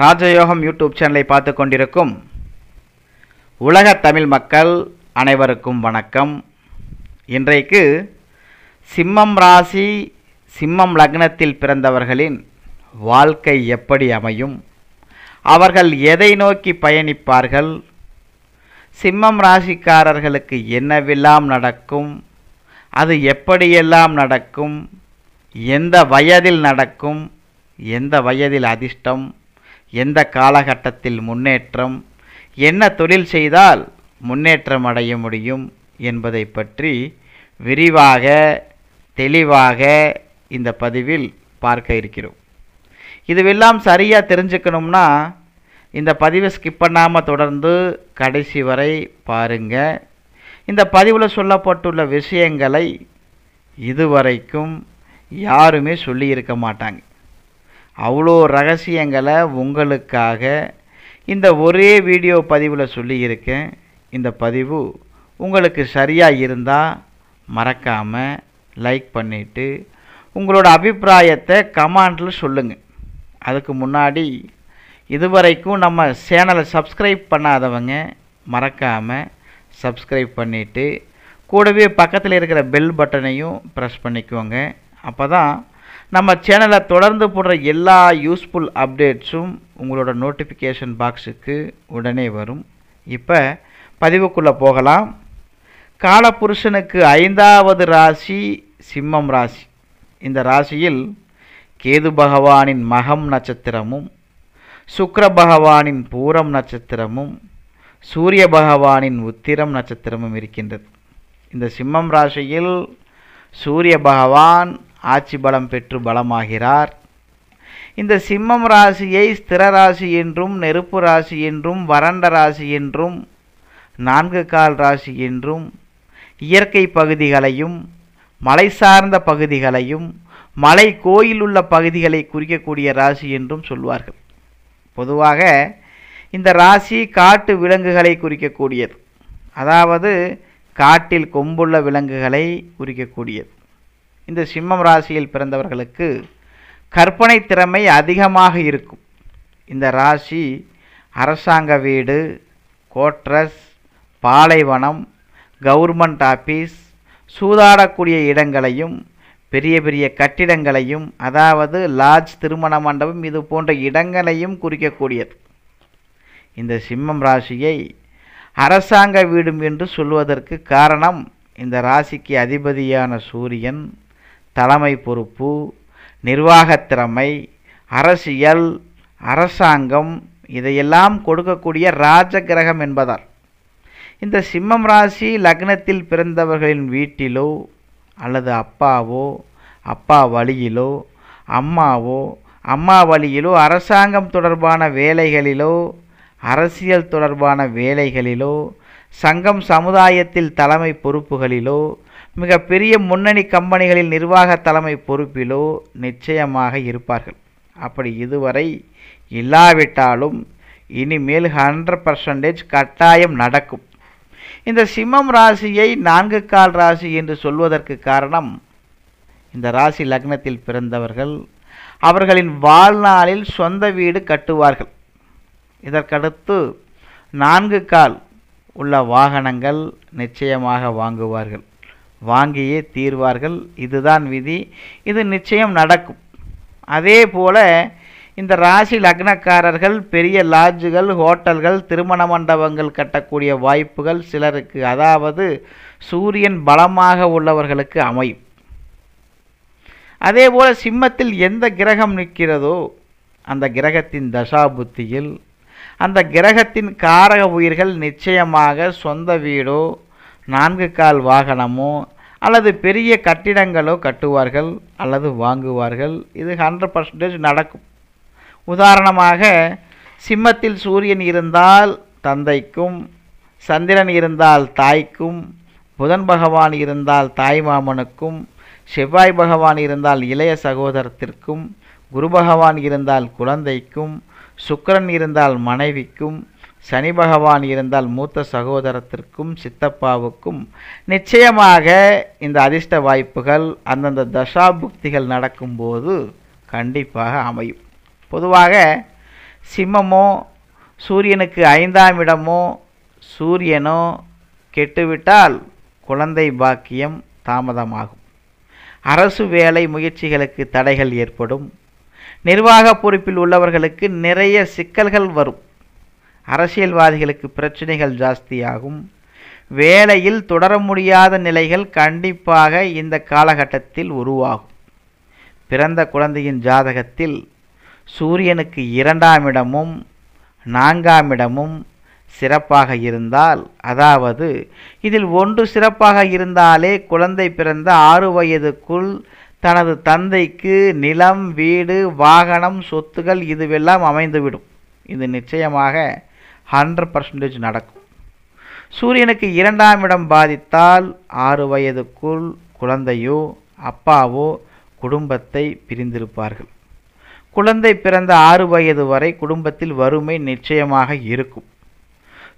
ராஜயோகம் யூடியூப் சேனலை பார்த்து கொண்டிருக்கும் உலக தமிழ் மக்கள் அனைவருக்கும் வணக்கம் இன்றைக்கு சிம்மம் ராசி சிம்மம் லக்னத்தில் பிறந்தவர்களின் வாழ்க்கை எப்படி அமையும் அவர்கள் எதை நோக்கி பயணிப்பார்கள் சிம்மம் ராசிக்காரர்களுக்கு என்னவெல்லாம் நடக்கும் அது எப்படியெல்லாம் நடக்கும் எந்த வயதில் நடக்கும் எந்த வயதில் அதிர்ஷ்டம் எந்த காலகட்டத்தில் முன்னேற்றம் என்ன தொழில் செய்தால் முன்னேற்றம் அடைய முடியும் என்பதை பற்றி விரிவாக தெளிவாக இந்த பதிவில் பார்க்க இருக்கிறோம் இதுவெல்லாம் சரியாக தெரிஞ்சுக்கணும்னா இந்த பதிவை ஸ்கிப் பண்ணாமல் தொடர்ந்து கடைசி வரை பாருங்கள் இந்த பதிவில் சொல்லப்பட்டுள்ள விஷயங்களை இதுவரைக்கும் யாருமே சொல்லியிருக்க மாட்டாங்க அவ்வளோ ரகசியங்களை உங்களுக்காக இந்த ஒரே வீடியோ பதிவில் சொல்லியிருக்கேன் இந்த பதிவு உங்களுக்கு சரியாக இருந்தால் மறக்காமல் லைக் பண்ணிவிட்டு உங்களோட அபிப்பிராயத்தை கமாண்டில் சொல்லுங்கள் அதுக்கு முன்னாடி இதுவரைக்கும் நம்ம சேனலை சப்ஸ்கிரைப் பண்ணாதவங்க மறக்காமல் சப்ஸ்கிரைப் பண்ணிவிட்டு கூடவே பக்கத்தில் இருக்கிற பெல் பட்டனையும் ப்ரெஸ் பண்ணிக்கோங்க அப்போ தான் நம்ம சேனலை தொடர்ந்து போடுற எல்லா யூஸ்ஃபுல் அப்டேட்ஸும் உங்களோட நோட்டிஃபிகேஷன் பாக்ஸுக்கு உடனே வரும் இப்போ பதிவுக்குள்ளே போகலாம் காலபுருஷனுக்கு ஐந்தாவது ராசி சிம்மம் ராசி இந்த ராசியில் கேது பகவானின் மகம் நட்சத்திரமும் சுக்கர பகவானின் பூரம் நட்சத்திரமும் சூரிய பகவானின் உத்திரம் நட்சத்திரமும் இருக்கின்றது இந்த சிம்மம் ராசியில் சூரிய பகவான் ஆட்சி பலம் பெற்று பலமாகிறார் இந்த சிம்மம் ராசியை ஸ்திர ராசி என்றும் நெருப்பு ராசி என்றும் வறண்ட ராசி என்றும் நான்கு கால் ராசி என்றும் இயற்கை பகுதிகளையும் மலை சார்ந்த பகுதிகளையும் மலை கோயில் உள்ள பகுதிகளை குறிக்கக்கூடிய ராசி என்றும் சொல்வார்கள் பொதுவாக இந்த ராசி காட்டு விலங்குகளை குறிக்கக்கூடியது அதாவது காட்டில் கொம்புள்ள விலங்குகளை குறிக்கக்கூடியது இந்த சிம்மம் ராசியில் பிறந்தவர்களுக்கு கற்பனை திறமை அதிகமாக இருக்கும் இந்த ராசி அரசாங்க வீடு கோட்ரஸ் பாலைவனம் கவர்மெண்ட் ஆஃபீஸ் சூதாடக்கூடிய இடங்களையும் பெரிய பெரிய கட்டிடங்களையும் அதாவது லாட்ஜ் திருமண மண்டபம் இது போன்ற இடங்களையும் குறிக்கக்கூடியது இந்த சிம்மம் ராசியை அரசாங்க வீடும் என்று சொல்வதற்கு காரணம் இந்த ராசிக்கு அதிபதியான சூரியன் தலைமை பொறுப்பு நிர்வாகத்திறமை அரசியல் அரசாங்கம் இதையெல்லாம் கொடுக்கக்கூடிய ராஜ கிரகம் என்பதால் இந்த சிம்மம் ராசி லக்னத்தில் பிறந்தவர்களின் வீட்டிலோ அல்லது அப்பாவோ அப்பா வழியிலோ அம்மாவோ அம்மா வழியிலோ அரசாங்கம் தொடர்பான வேலைகளிலோ அரசியல் தொடர்பான வேலைகளிலோ சங்கம் சமுதாயத்தில் தலைமை பொறுப்புகளிலோ மிகப்பெரிய முன்னணி கம்பெனிகளில் நிர்வாக தலைமை பொறுப்பிலோ நிச்சயமாக இருப்பார்கள் அப்படி இதுவரை இல்லாவிட்டாலும் இனிமேல் ஹண்ட்ரட் பர்சன்டேஜ் கட்டாயம் நடக்கும் இந்த சிம்மம் ராசியை நான்கு கால் ராசி என்று சொல்வதற்கு காரணம் இந்த ராசி லக்னத்தில் பிறந்தவர்கள் அவர்களின் வாழ்நாளில் சொந்த வீடு கட்டுவார்கள் இதற்கடுத்து நான்கு கால் உள்ள வாகனங்கள் நிச்சயமாக வாங்குவார்கள் வாங்கியே தீர்வார்கள் இதுதான் விதி இது நிச்சயம் நடக்கும் அதே போல் இந்த ராசி லக்னக்காரர்கள் பெரிய லாட்ஜுகள் ஹோட்டல்கள் திருமண மண்டபங்கள் கட்டக்கூடிய வாய்ப்புகள் சிலருக்கு அதாவது சூரியன் பலமாக உள்ளவர்களுக்கு அமையும் அதே போல் சிம்மத்தில் எந்த கிரகம் நிற்கிறதோ அந்த கிரகத்தின் தசா புத்தியில் அந்த கிரகத்தின் காரக உயிர்கள் நிச்சயமாக சொந்த வீடோ நான்கு கால் வாகனமோ அல்லது பெரிய கட்டிடங்களோ கட்டுவார்கள் அல்லது வாங்குவார்கள் இது ஹண்ட்ரட் பர்சன்டேஜ் நடக்கும் உதாரணமாக சிம்மத்தில் சூரியன் இருந்தால் தந்தைக்கும் சந்திரன் இருந்தால் தாய்க்கும் புதன் பகவான் இருந்தால் தாய் மாமனுக்கும் செவ்வாய் பகவான் இருந்தால் இளைய சகோதரத்திற்கும் குரு பகவான் இருந்தால் குழந்தைக்கும் சுக்கரன் இருந்தால் மனைவிக்கும் சனி பகவான் இருந்தால் மூத்த சகோதரத்திற்கும் சித்தப்பாவுக்கும் நிச்சயமாக இந்த அதிர்ஷ்ட வாய்ப்புகள் அந்தந்த தசாபுக்திகள் நடக்கும்போது கண்டிப்பாக அமையும் பொதுவாக சிம்மமோ சூரியனுக்கு ஐந்தாம் இடமோ சூரியனோ கெட்டுவிட்டால் குழந்தை பாக்கியம் தாமதமாகும் அரசு வேலை முயற்சிகளுக்கு தடைகள் ஏற்படும் நிர்வாக பொறுப்பில் உள்ளவர்களுக்கு நிறைய சிக்கல்கள் வரும் அரசியல்வாதிகளுக்கு பிரச்சனைகள் ஜாஸ்தியாகும் வேலையில் தொடர முடியாத நிலைகள் கண்டிப்பாக இந்த காலகட்டத்தில் உருவாகும் பிறந்த குழந்தையின் ஜாதகத்தில் சூரியனுக்கு இரண்டாம் இடமும் நான்காம் இடமும் சிறப்பாக இருந்தால் அதாவது இதில் ஒன்று சிறப்பாக இருந்தாலே குழந்தை பிறந்த ஆறு வயதுக்குள் தனது தந்தைக்கு நிலம் வீடு வாகனம் சொத்துகள் இதுவெல்லாம் அமைந்துவிடும் இது நிச்சயமாக ஹண்ட்ரட் பர்சன்டேஜ் நடக்கும் சூரியனுக்கு இரண்டாம் இடம் பாதித்தால் ஆறு வயதுக்குள் குழந்தையோ அப்பாவோ குடும்பத்தை பிரிந்திருப்பார்கள் குழந்தை பிறந்த ஆறு வயது வரை குடும்பத்தில் வறுமை நிச்சயமாக இருக்கும்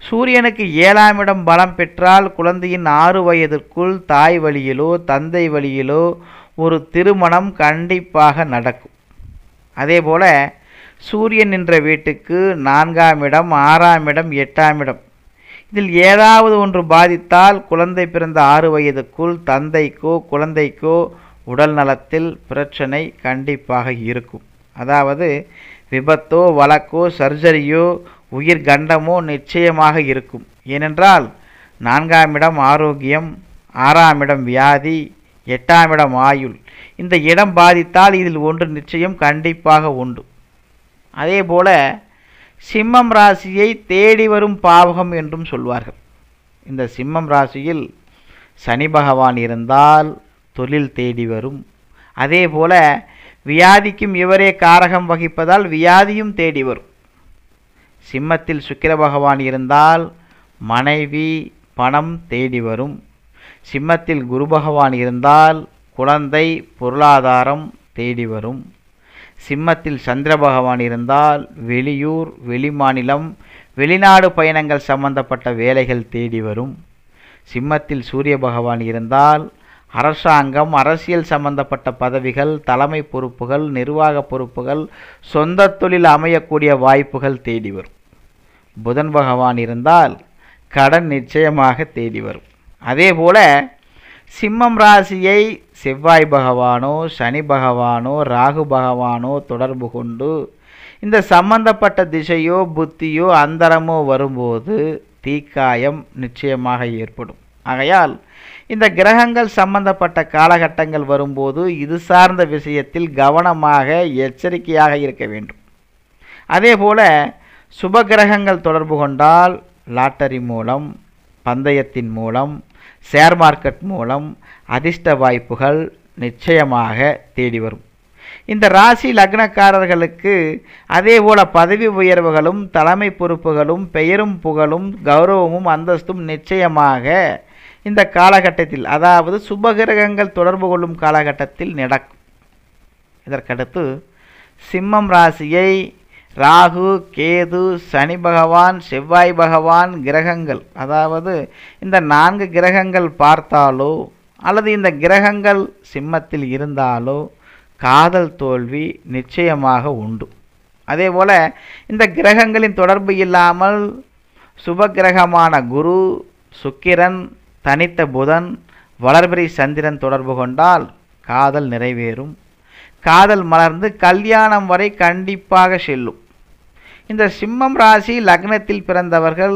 சூரியனுக்கு ஏழாம் இடம் பலம் பெற்றால் குழந்தையின் ஆறு வயதிற்குள் தாய் வழியிலோ தந்தை வழியிலோ ஒரு திருமணம் கண்டிப்பாக நடக்கும் அதேபோல் சூரியன் என்ற வீட்டுக்கு நான்காம் இடம் ஆறாம் இடம் எட்டாம் இடம் இதில் ஏதாவது ஒன்று பாதித்தால் குழந்தை பிறந்த ஆறு வயதுக்குள் தந்தைக்கோ குழந்தைக்கோ உடல் நலத்தில் பிரச்சனை கண்டிப்பாக இருக்கும் அதாவது விபத்தோ வழக்கோ சர்ஜரியோ உயிர் கண்டமோ நிச்சயமாக இருக்கும் ஏனென்றால் நான்காம் இடம் ஆரோக்கியம் ஆறாம் இடம் வியாதி எட்டாம் இடம் ஆயுள் இந்த இடம் பாதித்தால் இதில் ஒன்று நிச்சயம் கண்டிப்பாக உண்டு அதே போல் சிம்மம் ராசியை தேடி வரும் பாவகம் என்றும் சொல்வார்கள் இந்த சிம்மம் ராசியில் சனி பகவான் இருந்தால் தொழில் தேடி வரும் அதே போல் வியாதிக்கும் இவரே காரகம் வகிப்பதால் வியாதியும் தேடி வரும் சிம்மத்தில் சுக்கிர பகவான் இருந்தால் மனைவி பணம் தேடி வரும் சிம்மத்தில் குரு பகவான் இருந்தால் குழந்தை பொருளாதாரம் தேடி வரும் சிம்மத்தில் சந்திர பகவான் இருந்தால் வெளியூர் வெளிமாநிலம் வெளிநாடு பயணங்கள் சம்பந்தப்பட்ட வேலைகள் தேடி வரும் சிம்மத்தில் சூரிய பகவான் இருந்தால் அரசாங்கம் அரசியல் சம்பந்தப்பட்ட பதவிகள் தலைமை பொறுப்புகள் நிர்வாக பொறுப்புகள் சொந்த தொழில் அமையக்கூடிய வாய்ப்புகள் தேடி வரும் புதன் பகவான் இருந்தால் கடன் நிச்சயமாக தேடி வரும் அதே போல் சிம்மம் ராசியை செவ்வாய் பகவானோ சனி பகவானோ ராகு பகவானோ தொடர்பு கொண்டு இந்த சம்பந்தப்பட்ட திசையோ புத்தியோ அந்தரமோ வரும்போது தீக்காயம் நிச்சயமாக ஏற்படும் ஆகையால் இந்த கிரகங்கள் சம்பந்தப்பட்ட காலகட்டங்கள் வரும்போது இது சார்ந்த விஷயத்தில் கவனமாக எச்சரிக்கையாக இருக்க வேண்டும் அதே போல் சுப கிரகங்கள் தொடர்பு கொண்டால் லாட்டரி மூலம் பந்தயத்தின் மூலம் ஷேர் மார்க்கெட் மூலம் அதிர்ஷ்ட வாய்ப்புகள் நிச்சயமாக தேடி வரும் இந்த ராசி லக்னக்காரர்களுக்கு அதேபோல் பதவி உயர்வுகளும் தலைமை பொறுப்புகளும் பெயரும் புகழும் கௌரவமும் அந்தஸ்தும் நிச்சயமாக இந்த காலகட்டத்தில் அதாவது சுபகிரகங்கள் தொடர்பு கொள்ளும் காலகட்டத்தில் நடக்கும் இதற்கடுத்து சிம்மம் ராசியை ராகு கேது சனி பகவான் செவ்வாய் பகவான் கிரகங்கள் அதாவது இந்த நான்கு கிரகங்கள் பார்த்தாலோ அல்லது இந்த கிரகங்கள் சிம்மத்தில் இருந்தாலோ காதல் தோல்வி நிச்சயமாக உண்டு அதே போல் இந்த கிரகங்களின் தொடர்பு இல்லாமல் சுப கிரகமான குரு சுக்கிரன் தனித்த புதன் வளர்பிரி சந்திரன் தொடர்பு கொண்டால் காதல் நிறைவேறும் காதல் மலர்ந்து கல்யாணம் வரை கண்டிப்பாக செல்லும் இந்த சிம்மம் ராசி லக்னத்தில் பிறந்தவர்கள்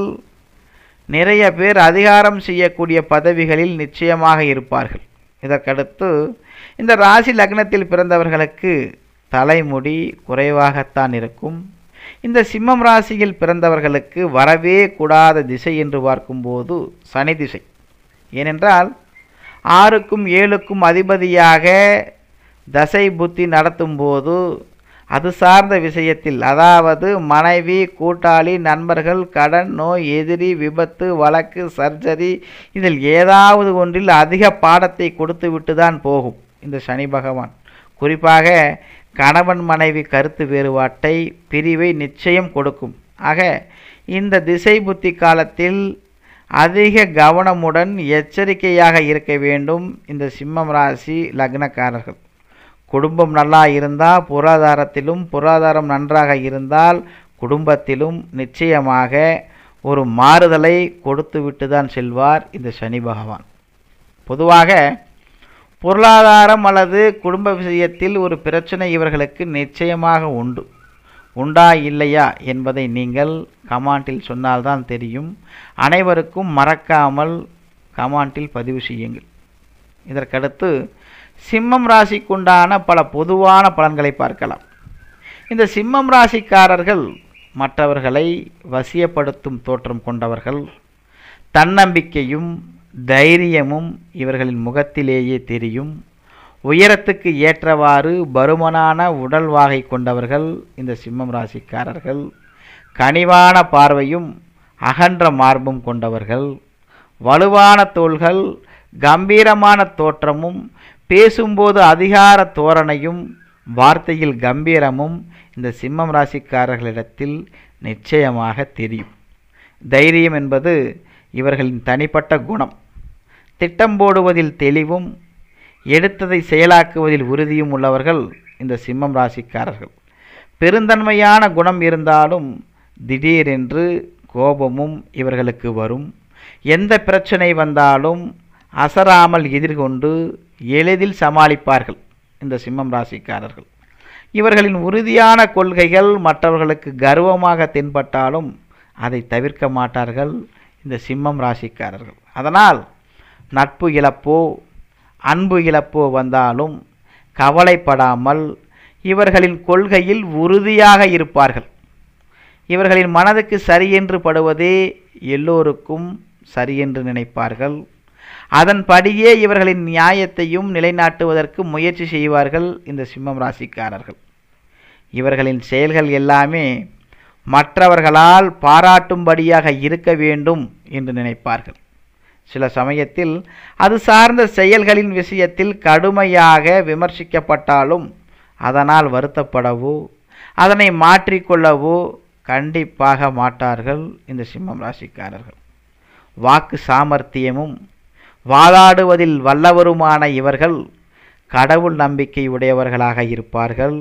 நிறைய பேர் அதிகாரம் செய்யக்கூடிய பதவிகளில் நிச்சயமாக இருப்பார்கள் இதற்கடுத்து இந்த ராசி லக்னத்தில் பிறந்தவர்களுக்கு தலைமுடி குறைவாகத்தான் இருக்கும் இந்த சிம்மம் ராசியில் பிறந்தவர்களுக்கு வரவே கூடாத திசை என்று பார்க்கும்போது சனி திசை ஏனென்றால் ஆறுக்கும் ஏழுக்கும் அதிபதியாக தசை புத்தி நடத்தும் போது அது சார்ந்த விஷயத்தில் அதாவது மனைவி கூட்டாளி நண்பர்கள் கடன் நோய் எதிரி விபத்து வழக்கு சர்ஜரி இதில் ஏதாவது ஒன்றில் அதிக பாடத்தை கொடுத்து தான் போகும் இந்த சனி பகவான் குறிப்பாக கணவன் மனைவி கருத்து வேறுபாட்டை பிரிவை நிச்சயம் கொடுக்கும் ஆக இந்த திசை புத்தி காலத்தில் அதிக கவனமுடன் எச்சரிக்கையாக இருக்க வேண்டும் இந்த சிம்மம் ராசி லக்னக்காரர்கள் குடும்பம் நல்லா இருந்தால் பொருளாதாரத்திலும் பொருளாதாரம் நன்றாக இருந்தால் குடும்பத்திலும் நிச்சயமாக ஒரு மாறுதலை கொடுத்து விட்டு தான் செல்வார் இந்த சனி பகவான் பொதுவாக பொருளாதாரம் அல்லது குடும்ப விஷயத்தில் ஒரு பிரச்சனை இவர்களுக்கு நிச்சயமாக உண்டு உண்டா இல்லையா என்பதை நீங்கள் கமாண்டில் சொன்னால்தான் தெரியும் அனைவருக்கும் மறக்காமல் கமாண்டில் பதிவு செய்யுங்கள் இதற்கடுத்து சிம்மம் ராசிக்குண்டான பல பொதுவான பலன்களை பார்க்கலாம் இந்த சிம்மம் ராசிக்காரர்கள் மற்றவர்களை வசியப்படுத்தும் தோற்றம் கொண்டவர்கள் தன்னம்பிக்கையும் தைரியமும் இவர்களின் முகத்திலேயே தெரியும் உயரத்துக்கு ஏற்றவாறு பருமனான உடல் வாகை கொண்டவர்கள் இந்த சிம்மம் ராசிக்காரர்கள் கனிவான பார்வையும் அகன்ற மார்பும் கொண்டவர்கள் வலுவான தோள்கள் கம்பீரமான தோற்றமும் பேசும்போது அதிகார தோரணையும் வார்த்தையில் கம்பீரமும் இந்த சிம்மம் ராசிக்காரர்களிடத்தில் நிச்சயமாக தெரியும் தைரியம் என்பது இவர்களின் தனிப்பட்ட குணம் திட்டம் போடுவதில் தெளிவும் எடுத்ததை செயலாக்குவதில் உறுதியும் உள்ளவர்கள் இந்த சிம்மம் ராசிக்காரர்கள் பெருந்தன்மையான குணம் இருந்தாலும் திடீரென்று கோபமும் இவர்களுக்கு வரும் எந்த பிரச்சனை வந்தாலும் அசராமல் எதிர்கொண்டு எளிதில் சமாளிப்பார்கள் இந்த சிம்மம் ராசிக்காரர்கள் இவர்களின் உறுதியான கொள்கைகள் மற்றவர்களுக்கு கர்வமாக தென்பட்டாலும் அதை தவிர்க்க மாட்டார்கள் இந்த சிம்மம் ராசிக்காரர்கள் அதனால் நட்பு இழப்போ அன்பு இழப்போ வந்தாலும் கவலைப்படாமல் இவர்களின் கொள்கையில் உறுதியாக இருப்பார்கள் இவர்களின் மனதுக்கு சரியென்று படுவதே எல்லோருக்கும் சரியென்று நினைப்பார்கள் அதன்படியே இவர்களின் நியாயத்தையும் நிலைநாட்டுவதற்கு முயற்சி செய்வார்கள் இந்த சிம்மம் ராசிக்காரர்கள் இவர்களின் செயல்கள் எல்லாமே மற்றவர்களால் பாராட்டும்படியாக இருக்க வேண்டும் என்று நினைப்பார்கள் சில சமயத்தில் அது சார்ந்த செயல்களின் விஷயத்தில் கடுமையாக விமர்சிக்கப்பட்டாலும் அதனால் வருத்தப்படவோ அதனை மாற்றிக்கொள்ளவோ கண்டிப்பாக மாட்டார்கள் இந்த சிம்மம் ராசிக்காரர்கள் வாக்கு சாமர்த்தியமும் வாதாடுவதில் வல்லவருமான இவர்கள் கடவுள் நம்பிக்கை உடையவர்களாக இருப்பார்கள்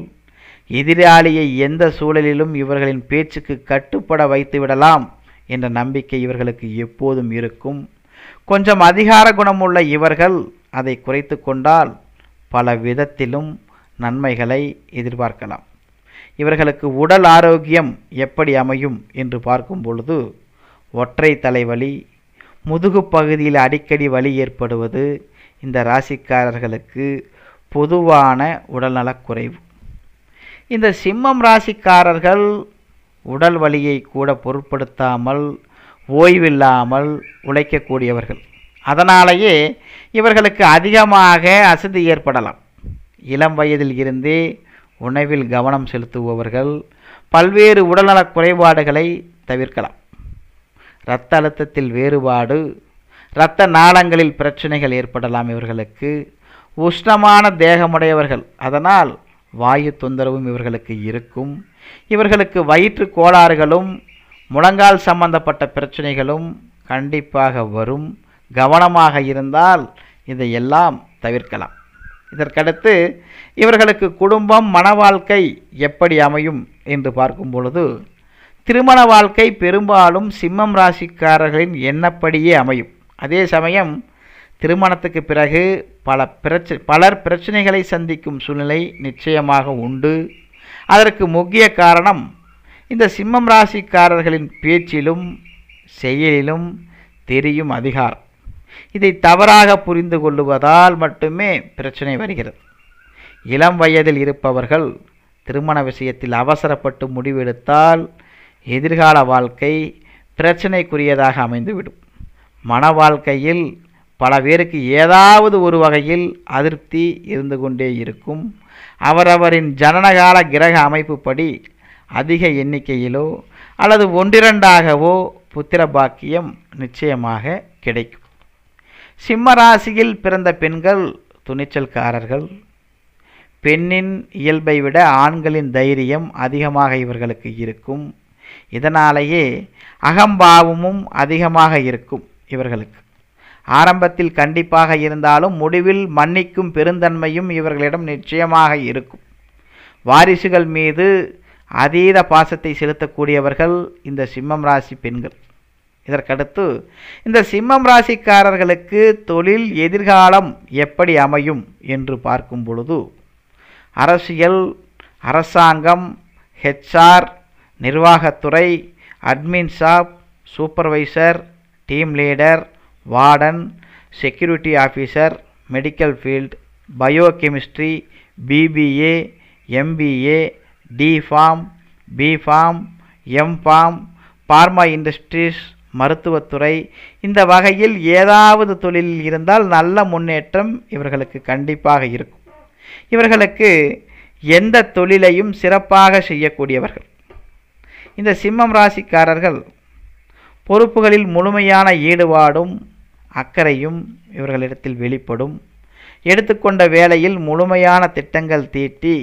எதிராளியை எந்த சூழலிலும் இவர்களின் பேச்சுக்கு கட்டுப்பட வைத்துவிடலாம் என்ற நம்பிக்கை இவர்களுக்கு எப்போதும் இருக்கும் கொஞ்சம் அதிகார குணமுள்ள இவர்கள் அதை குறைத்து கொண்டால் பல விதத்திலும் நன்மைகளை எதிர்பார்க்கலாம் இவர்களுக்கு உடல் ஆரோக்கியம் எப்படி அமையும் என்று பார்க்கும் பொழுது ஒற்றை தலைவலி முதுகு பகுதியில் அடிக்கடி வலி ஏற்படுவது இந்த ராசிக்காரர்களுக்கு பொதுவான உடல்நலக் குறைவு இந்த சிம்மம் ராசிக்காரர்கள் உடல் வலியை கூட பொருட்படுத்தாமல் ஓய்வில்லாமல் உழைக்கக்கூடியவர்கள் அதனாலேயே இவர்களுக்கு அதிகமாக அசதி ஏற்படலாம் இளம் வயதில் இருந்தே உணவில் கவனம் செலுத்துபவர்கள் பல்வேறு உடல்நலக் குறைபாடுகளை தவிர்க்கலாம் இரத்த அழுத்தத்தில் வேறுபாடு இரத்த நாளங்களில் பிரச்சனைகள் ஏற்படலாம் இவர்களுக்கு உஷ்ணமான தேகமுடையவர்கள் அதனால் வாயு தொந்தரவும் இவர்களுக்கு இருக்கும் இவர்களுக்கு வயிற்று கோளாறுகளும் முழங்கால் சம்பந்தப்பட்ட பிரச்சனைகளும் கண்டிப்பாக வரும் கவனமாக இருந்தால் இதையெல்லாம் தவிர்க்கலாம் இதற்கடுத்து இவர்களுக்கு குடும்பம் மன வாழ்க்கை எப்படி அமையும் என்று பார்க்கும் பொழுது திருமண வாழ்க்கை பெரும்பாலும் சிம்மம் ராசிக்காரர்களின் எண்ணப்படியே அமையும் அதே சமயம் திருமணத்துக்கு பிறகு பல பிரச்ச பலர் பிரச்சனைகளை சந்திக்கும் சூழ்நிலை நிச்சயமாக உண்டு அதற்கு முக்கிய காரணம் இந்த சிம்மம் ராசிக்காரர்களின் பேச்சிலும் செயலிலும் தெரியும் அதிகாரம் இதை தவறாக புரிந்து கொள்ளுவதால் மட்டுமே பிரச்சனை வருகிறது இளம் வயதில் இருப்பவர்கள் திருமண விஷயத்தில் அவசரப்பட்டு முடிவெடுத்தால் எதிர்கால வாழ்க்கை பிரச்சனைக்குரியதாக அமைந்துவிடும் மன வாழ்க்கையில் பல பேருக்கு ஏதாவது ஒரு வகையில் அதிருப்தி இருந்து கொண்டே இருக்கும் அவரவரின் ஜனனகால கிரக அமைப்புப்படி அதிக எண்ணிக்கையிலோ அல்லது ஒன்றிரண்டாகவோ புத்திர பாக்கியம் நிச்சயமாக கிடைக்கும் சிம்ம ராசியில் பிறந்த பெண்கள் துணிச்சல்காரர்கள் பெண்ணின் இயல்பை விட ஆண்களின் தைரியம் அதிகமாக இவர்களுக்கு இருக்கும் இதனாலேயே அகம்பாவமும் அதிகமாக இருக்கும் இவர்களுக்கு ஆரம்பத்தில் கண்டிப்பாக இருந்தாலும் முடிவில் மன்னிக்கும் பெருந்தன்மையும் இவர்களிடம் நிச்சயமாக இருக்கும் வாரிசுகள் மீது அதீத பாசத்தை செலுத்தக்கூடியவர்கள் இந்த சிம்மம் ராசி பெண்கள் இதற்கடுத்து இந்த சிம்மம் ராசிக்காரர்களுக்கு தொழில் எதிர்காலம் எப்படி அமையும் என்று பார்க்கும் பொழுது அரசியல் அரசாங்கம் ஹெச்ஆர் நிர்வாகத்துறை admin shop supervisor team leader warden security officer medical field biochemistry BBA MBA D pharm B pharm M pharm pharma industries மருத்துவத்துறை இந்த வகையில் ஏதாவது தொழிலில் இருந்தால் நல்ல முன்னேற்றம் இவர்களுக்கு கண்டிப்பாக இருக்கும் இவர்களுக்கு எந்த தொழிலையும் சிறப்பாக செய்யக்கூடியவர்கள் இந்த சிம்மம் ராசிக்காரர்கள் பொறுப்புகளில் முழுமையான ஈடுபாடும் அக்கறையும் இவர்களிடத்தில் வெளிப்படும் எடுத்துக்கொண்ட வேலையில் முழுமையான திட்டங்கள் தீட்டி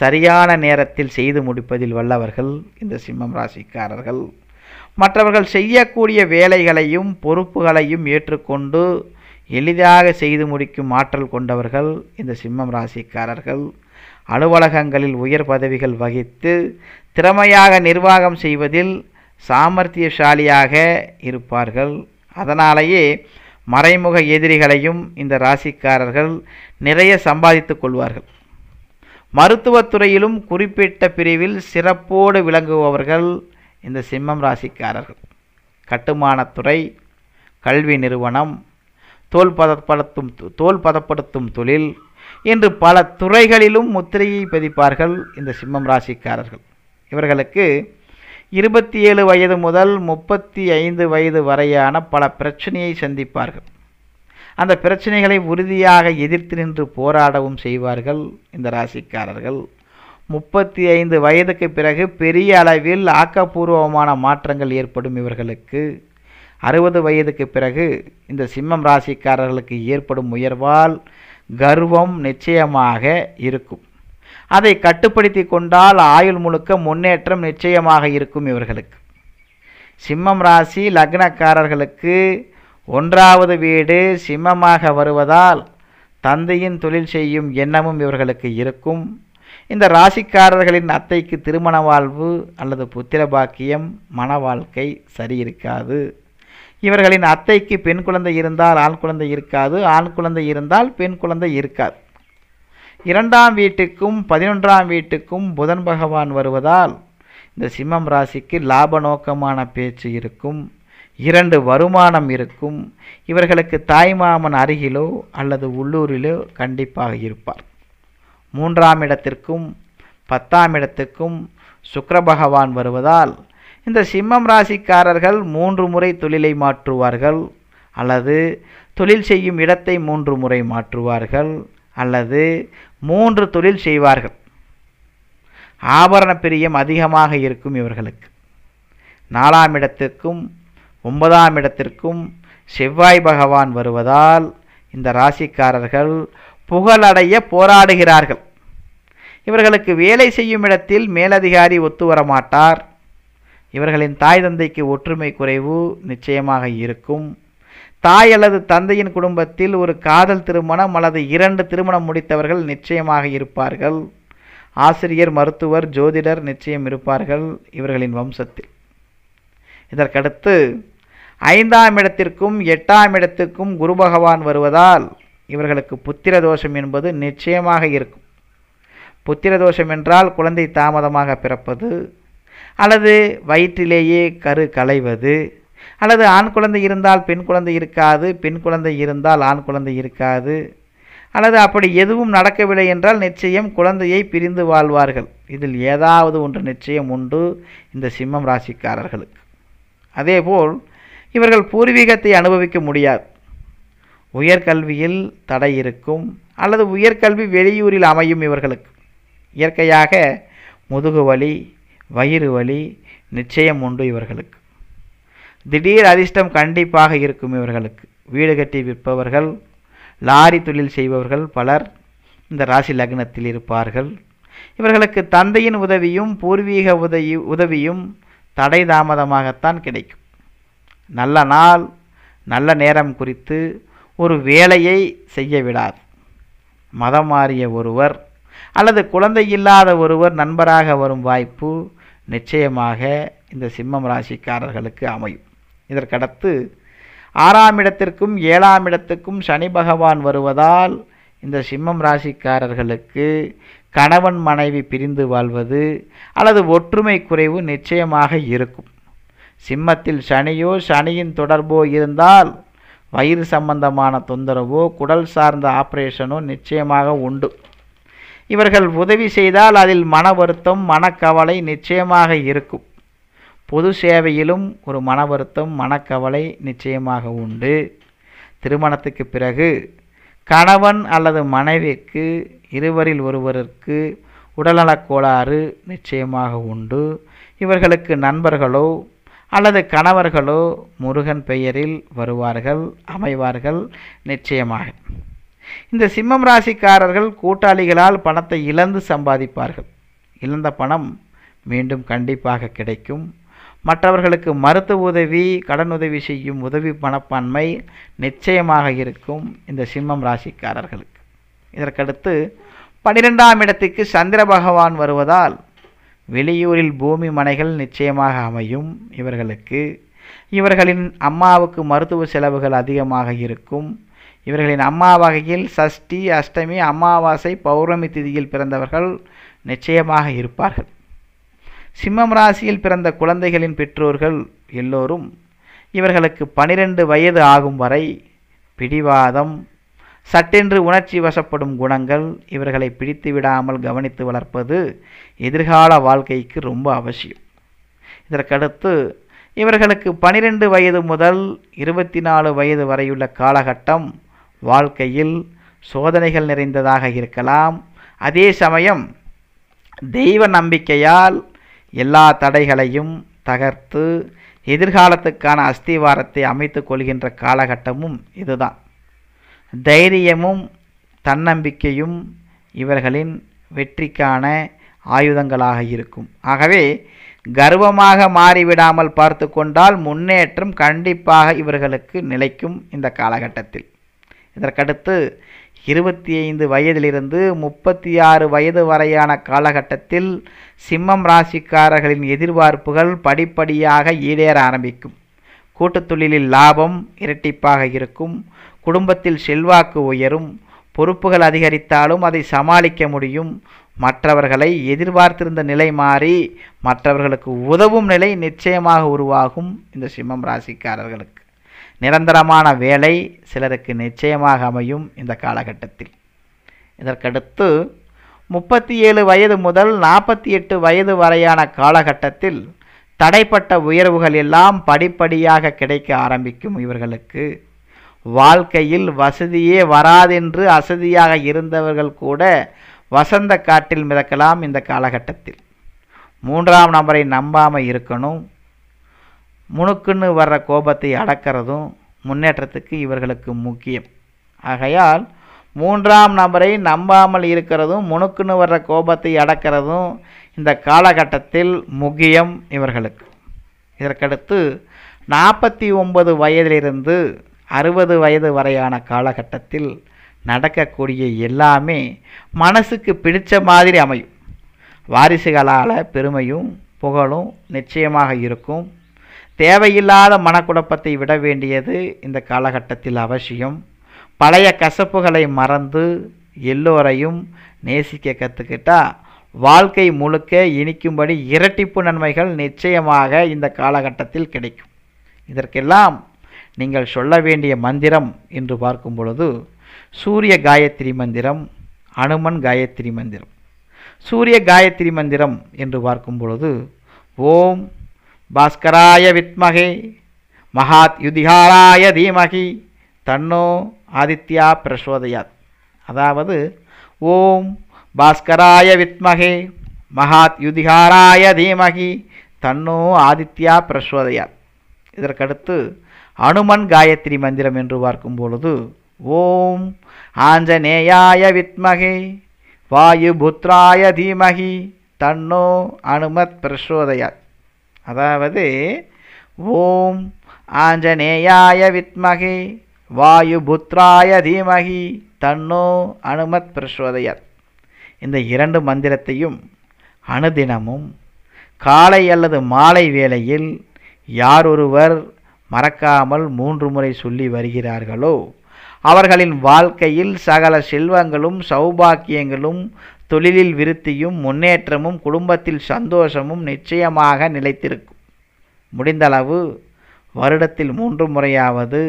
சரியான நேரத்தில் செய்து முடிப்பதில் வல்லவர்கள் இந்த சிம்மம் ராசிக்காரர்கள் மற்றவர்கள் செய்யக்கூடிய வேலைகளையும் பொறுப்புகளையும் ஏற்றுக்கொண்டு எளிதாக செய்து முடிக்கும் ஆற்றல் கொண்டவர்கள் இந்த சிம்மம் ராசிக்காரர்கள் அலுவலகங்களில் உயர் பதவிகள் வகித்து திறமையாக நிர்வாகம் செய்வதில் சாமர்த்தியசாலியாக இருப்பார்கள் அதனாலேயே மறைமுக எதிரிகளையும் இந்த ராசிக்காரர்கள் நிறைய சம்பாதித்துக் கொள்வார்கள் மருத்துவத்துறையிலும் குறிப்பிட்ட பிரிவில் சிறப்போடு விளங்குபவர்கள் இந்த சிம்மம் ராசிக்காரர்கள் கட்டுமானத்துறை கல்வி நிறுவனம் தோல் பதப்படுத்தும் தோல் பதப்படுத்தும் தொழில் என்று பல துறைகளிலும் முத்திரையை பதிப்பார்கள் இந்த சிம்மம் ராசிக்காரர்கள் இவர்களுக்கு இருபத்தி ஏழு வயது முதல் முப்பத்தி ஐந்து வயது வரையான பல பிரச்சனையை சந்திப்பார்கள் அந்த பிரச்சனைகளை உறுதியாக எதிர்த்து நின்று போராடவும் செய்வார்கள் இந்த ராசிக்காரர்கள் முப்பத்தி ஐந்து வயதுக்கு பிறகு பெரிய அளவில் ஆக்கப்பூர்வமான மாற்றங்கள் ஏற்படும் இவர்களுக்கு அறுபது வயதுக்கு பிறகு இந்த சிம்மம் ராசிக்காரர்களுக்கு ஏற்படும் உயர்வால் கர்வம் நிச்சயமாக இருக்கும் அதை கட்டுப்படுத்தி கொண்டால் ஆயுள் முழுக்க முன்னேற்றம் நிச்சயமாக இருக்கும் இவர்களுக்கு சிம்மம் ராசி லக்னக்காரர்களுக்கு ஒன்றாவது வீடு சிம்மமாக வருவதால் தந்தையின் தொழில் செய்யும் எண்ணமும் இவர்களுக்கு இருக்கும் இந்த ராசிக்காரர்களின் அத்தைக்கு திருமண வாழ்வு அல்லது புத்திர பாக்கியம் மன வாழ்க்கை சரி இருக்காது இவர்களின் அத்தைக்கு பெண் குழந்தை இருந்தால் ஆண் குழந்தை இருக்காது ஆண் குழந்தை இருந்தால் பெண் குழந்தை இருக்காது இரண்டாம் வீட்டுக்கும் பதினொன்றாம் வீட்டுக்கும் புதன் பகவான் வருவதால் இந்த சிம்மம் ராசிக்கு லாப நோக்கமான பேச்சு இருக்கும் இரண்டு வருமானம் இருக்கும் இவர்களுக்கு தாய்மாமன் அருகிலோ அல்லது உள்ளூரிலோ கண்டிப்பாக இருப்பார் மூன்றாம் இடத்திற்கும் பத்தாம் இடத்துக்கும் சுக்கர பகவான் வருவதால் இந்த சிம்மம் ராசிக்காரர்கள் மூன்று முறை தொழிலை மாற்றுவார்கள் அல்லது தொழில் செய்யும் இடத்தை மூன்று முறை மாற்றுவார்கள் அல்லது மூன்று தொழில் செய்வார்கள் ஆபரண பிரியம் அதிகமாக இருக்கும் இவர்களுக்கு நாலாம் இடத்திற்கும் ஒன்பதாம் இடத்திற்கும் செவ்வாய் பகவான் வருவதால் இந்த ராசிக்காரர்கள் புகழடைய போராடுகிறார்கள் இவர்களுக்கு வேலை செய்யும் இடத்தில் மேலதிகாரி ஒத்து வரமாட்டார் இவர்களின் தாய் தந்தைக்கு ஒற்றுமை குறைவு நிச்சயமாக இருக்கும் தாய் அல்லது தந்தையின் குடும்பத்தில் ஒரு காதல் திருமணம் அல்லது இரண்டு திருமணம் முடித்தவர்கள் நிச்சயமாக இருப்பார்கள் ஆசிரியர் மருத்துவர் ஜோதிடர் நிச்சயம் இருப்பார்கள் இவர்களின் வம்சத்தில் இதற்கடுத்து ஐந்தாம் இடத்திற்கும் எட்டாம் இடத்திற்கும் குரு பகவான் வருவதால் இவர்களுக்கு புத்திர தோஷம் என்பது நிச்சயமாக இருக்கும் புத்திர தோஷம் என்றால் குழந்தை தாமதமாக பிறப்பது அல்லது வயிற்றிலேயே கரு களைவது அல்லது ஆண் குழந்தை இருந்தால் பெண் குழந்தை இருக்காது பெண் குழந்தை இருந்தால் ஆண் குழந்தை இருக்காது அல்லது அப்படி எதுவும் நடக்கவில்லை என்றால் நிச்சயம் குழந்தையை பிரிந்து வாழ்வார்கள் இதில் ஏதாவது ஒன்று நிச்சயம் உண்டு இந்த சிம்மம் ராசிக்காரர்களுக்கு அதேபோல் இவர்கள் பூர்வீகத்தை அனுபவிக்க முடியாது உயர்கல்வியில் தடை இருக்கும் அல்லது உயர்கல்வி வெளியூரில் அமையும் இவர்களுக்கு இயற்கையாக முதுகு வலி வயிறு வலி நிச்சயம் உண்டு இவர்களுக்கு திடீர் அதிர்ஷ்டம் கண்டிப்பாக இருக்கும் இவர்களுக்கு வீடு கட்டி விற்பவர்கள் லாரி தொழில் செய்பவர்கள் பலர் இந்த ராசி லக்னத்தில் இருப்பார்கள் இவர்களுக்கு தந்தையின் உதவியும் பூர்வீக உதவி உதவியும் தடை தாமதமாகத்தான் கிடைக்கும் நல்ல நாள் நல்ல நேரம் குறித்து ஒரு வேலையை செய்ய விடாது மதம் மாறிய ஒருவர் அல்லது குழந்தை இல்லாத ஒருவர் நண்பராக வரும் வாய்ப்பு நிச்சயமாக இந்த சிம்மம் ராசிக்காரர்களுக்கு அமையும் இதற்கடுத்து ஆறாம் இடத்திற்கும் ஏழாம் இடத்துக்கும் சனி பகவான் வருவதால் இந்த சிம்மம் ராசிக்காரர்களுக்கு கணவன் மனைவி பிரிந்து வாழ்வது அல்லது ஒற்றுமை குறைவு நிச்சயமாக இருக்கும் சிம்மத்தில் சனியோ சனியின் தொடர்போ இருந்தால் வயிறு சம்பந்தமான தொந்தரவோ குடல் சார்ந்த ஆப்ரேஷனோ நிச்சயமாக உண்டு இவர்கள் உதவி செய்தால் அதில் மன வருத்தம் மனக்கவலை நிச்சயமாக இருக்கும் பொது சேவையிலும் ஒரு மன வருத்தம் மனக்கவலை நிச்சயமாக உண்டு திருமணத்துக்கு பிறகு கணவன் அல்லது மனைவிக்கு இருவரில் ஒருவருக்கு உடல்நலக் கோளாறு நிச்சயமாக உண்டு இவர்களுக்கு நண்பர்களோ அல்லது கணவர்களோ முருகன் பெயரில் வருவார்கள் அமைவார்கள் நிச்சயமாக இந்த சிம்மம் ராசிக்காரர்கள் கூட்டாளிகளால் பணத்தை இழந்து சம்பாதிப்பார்கள் இழந்த பணம் மீண்டும் கண்டிப்பாக கிடைக்கும் மற்றவர்களுக்கு மருத்துவ உதவி கடனுதவி செய்யும் உதவி பணப்பான்மை நிச்சயமாக இருக்கும் இந்த சிம்மம் ராசிக்காரர்களுக்கு இதற்கடுத்து பனிரெண்டாம் இடத்துக்கு சந்திர பகவான் வருவதால் வெளியூரில் பூமி மனைகள் நிச்சயமாக அமையும் இவர்களுக்கு இவர்களின் அம்மாவுக்கு மருத்துவ செலவுகள் அதிகமாக இருக்கும் இவர்களின் அம்மா வகையில் சஷ்டி அஷ்டமி அமாவாசை பௌர்ணமி திதியில் பிறந்தவர்கள் நிச்சயமாக இருப்பார்கள் சிம்மம் ராசியில் பிறந்த குழந்தைகளின் பெற்றோர்கள் எல்லோரும் இவர்களுக்கு பனிரெண்டு வயது ஆகும் வரை பிடிவாதம் சட்டென்று உணர்ச்சி வசப்படும் குணங்கள் இவர்களை பிடித்து விடாமல் கவனித்து வளர்ப்பது எதிர்கால வாழ்க்கைக்கு ரொம்ப அவசியம் இதற்கடுத்து இவர்களுக்கு பனிரெண்டு வயது முதல் இருபத்தி நாலு வயது வரையுள்ள காலகட்டம் வாழ்க்கையில் சோதனைகள் நிறைந்ததாக இருக்கலாம் அதே சமயம் தெய்வ நம்பிக்கையால் எல்லா தடைகளையும் தகர்த்து எதிர்காலத்துக்கான அஸ்திவாரத்தை அமைத்து கொள்கின்ற காலகட்டமும் இதுதான் தைரியமும் தன்னம்பிக்கையும் இவர்களின் வெற்றிக்கான ஆயுதங்களாக இருக்கும் ஆகவே கர்வமாக மாறிவிடாமல் பார்த்து கொண்டால் முன்னேற்றம் கண்டிப்பாக இவர்களுக்கு நிலைக்கும் இந்த காலகட்டத்தில் இதற்கடுத்து இருபத்தி ஐந்து வயதிலிருந்து முப்பத்தி ஆறு வயது வரையான காலகட்டத்தில் சிம்மம் ராசிக்காரர்களின் எதிர்பார்ப்புகள் படிப்படியாக ஈடேற ஆரம்பிக்கும் கூட்டுத் தொழிலில் லாபம் இரட்டிப்பாக இருக்கும் குடும்பத்தில் செல்வாக்கு உயரும் பொறுப்புகள் அதிகரித்தாலும் அதை சமாளிக்க முடியும் மற்றவர்களை எதிர்பார்த்திருந்த நிலை மாறி மற்றவர்களுக்கு உதவும் நிலை நிச்சயமாக உருவாகும் இந்த சிம்மம் ராசிக்காரர்களுக்கு நிரந்தரமான வேலை சிலருக்கு நிச்சயமாக அமையும் இந்த காலகட்டத்தில் இதற்கடுத்து முப்பத்தி ஏழு வயது முதல் நாற்பத்தி எட்டு வயது வரையான காலகட்டத்தில் தடைப்பட்ட உயர்வுகள் எல்லாம் படிப்படியாக கிடைக்க ஆரம்பிக்கும் இவர்களுக்கு வாழ்க்கையில் வசதியே வராதென்று அசதியாக இருந்தவர்கள் கூட வசந்த காட்டில் மிதக்கலாம் இந்த காலகட்டத்தில் மூன்றாம் நபரை நம்பாமல் இருக்கணும் முணுக்குன்னு வர்ற கோபத்தை அடக்கிறதும் முன்னேற்றத்துக்கு இவர்களுக்கு முக்கியம் ஆகையால் மூன்றாம் நபரை நம்பாமல் இருக்கிறதும் முணுக்குன்னு வர்ற கோபத்தை அடக்கிறதும் இந்த காலகட்டத்தில் முக்கியம் இவர்களுக்கு இதற்கடுத்து நாற்பத்தி ஒன்பது வயதிலிருந்து அறுபது வயது வரையான காலகட்டத்தில் நடக்கக்கூடிய எல்லாமே மனசுக்கு பிடித்த மாதிரி அமையும் வாரிசுகளால் பெருமையும் புகழும் நிச்சயமாக இருக்கும் தேவையில்லாத மனக்குழப்பத்தை விட வேண்டியது இந்த காலகட்டத்தில் அவசியம் பழைய கசப்புகளை மறந்து எல்லோரையும் நேசிக்க கற்றுக்கிட்டால் வாழ்க்கை முழுக்க இனிக்கும்படி இரட்டிப்பு நன்மைகள் நிச்சயமாக இந்த காலகட்டத்தில் கிடைக்கும் இதற்கெல்லாம் நீங்கள் சொல்ல வேண்டிய மந்திரம் என்று பார்க்கும் பொழுது சூரிய காயத்ரி மந்திரம் அனுமன் காயத்ரி மந்திரம் சூரிய காயத்ரி மந்திரம் என்று பார்க்கும் பொழுது ஓம் பாஸ்கராய வித்மகே மகாத் யுதிகாராய தீமகி தன்னோ ஆதித்யா பிரசோதயாத் அதாவது ஓம் பாஸ்கராய வித்மகே மகாத் யுதிகாராய தீமகி தன்னோ ஆதித்யா பிரசோதயாத் இதற்கடுத்து அனுமன் காயத்ரி மந்திரம் என்று பார்க்கும் பொழுது ஓம் ஆஞ்சநேயாய வித்மகே வாயுபுத்ராய தீமகி தன்னோ அனுமத் பிரசோதயாத் அதாவது ஓம் ஆஞ்சநேயாய வித்மகே வாயுபுத்ராய தீமகி தன்னோ அனுமத் பிரசோதையர் இந்த இரண்டு மந்திரத்தையும் அனுதினமும் காலை அல்லது மாலை வேளையில் யார் ஒருவர் மறக்காமல் மூன்று முறை சொல்லி வருகிறார்களோ அவர்களின் வாழ்க்கையில் சகல செல்வங்களும் சௌபாக்கியங்களும் தொழிலில் விருத்தியும் முன்னேற்றமும் குடும்பத்தில் சந்தோஷமும் நிச்சயமாக நிலைத்திருக்கும் முடிந்தளவு வருடத்தில் மூன்று முறையாவது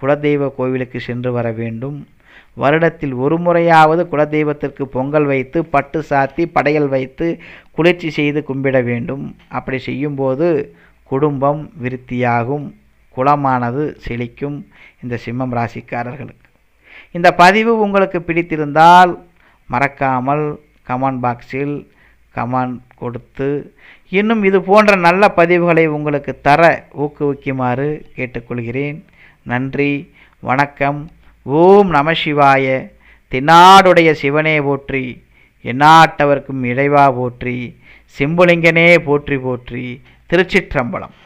குலதெய்வ கோவிலுக்கு சென்று வர வேண்டும் வருடத்தில் ஒரு முறையாவது குலதெய்வத்திற்கு பொங்கல் வைத்து பட்டு சாத்தி படையல் வைத்து குளிர்ச்சி செய்து கும்பிட வேண்டும் அப்படி செய்யும்போது குடும்பம் விருத்தியாகும் குளமானது செழிக்கும் இந்த சிம்மம் ராசிக்காரர்களுக்கு இந்த பதிவு உங்களுக்கு பிடித்திருந்தால் மறக்காமல் கமெண்ட் பாக்ஸில் கமெண்ட் கொடுத்து இன்னும் இது போன்ற நல்ல பதிவுகளை உங்களுக்கு தர ஊக்குவிக்குமாறு கேட்டுக்கொள்கிறேன் நன்றி வணக்கம் ஓம் நம சிவாய தென்னாடுடைய சிவனே போற்றி எண்ணாட்டவர்க்கும் இழைவா போற்றி சிம்புலிங்கனே போற்றி போற்றி திருச்சிற்றம்பலம்